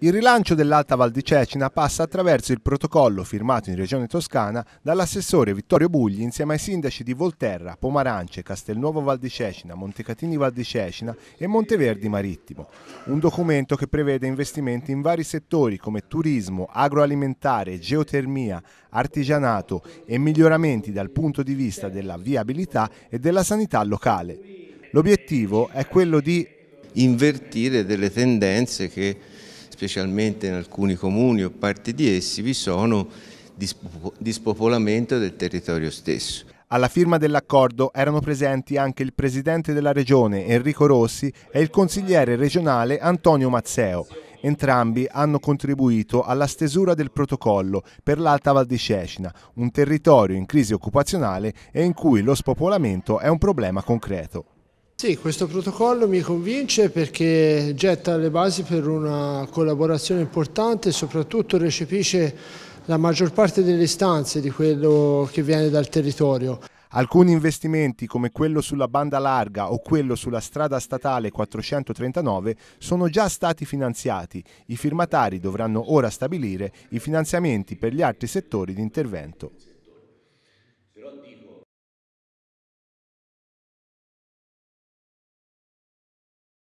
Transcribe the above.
Il rilancio dell'Alta Val di Cecina passa attraverso il protocollo firmato in Regione Toscana dall'assessore Vittorio Bugli insieme ai sindaci di Volterra, Pomarance, Castelnuovo Val di Cecina, Montecatini Val di Cecina e Monteverdi Marittimo. Un documento che prevede investimenti in vari settori come turismo, agroalimentare, geotermia, artigianato e miglioramenti dal punto di vista della viabilità e della sanità locale. L'obiettivo è quello di invertire delle tendenze che specialmente in alcuni comuni o parti di essi, vi sono dispopolamento del territorio stesso. Alla firma dell'accordo erano presenti anche il presidente della regione Enrico Rossi e il consigliere regionale Antonio Mazzeo. Entrambi hanno contribuito alla stesura del protocollo per l'Alta Val di Cecina, un territorio in crisi occupazionale e in cui lo spopolamento è un problema concreto. Sì, questo protocollo mi convince perché getta le basi per una collaborazione importante e soprattutto recepisce la maggior parte delle istanze di quello che viene dal territorio. Alcuni investimenti come quello sulla banda larga o quello sulla strada statale 439 sono già stati finanziati. I firmatari dovranno ora stabilire i finanziamenti per gli altri settori di intervento.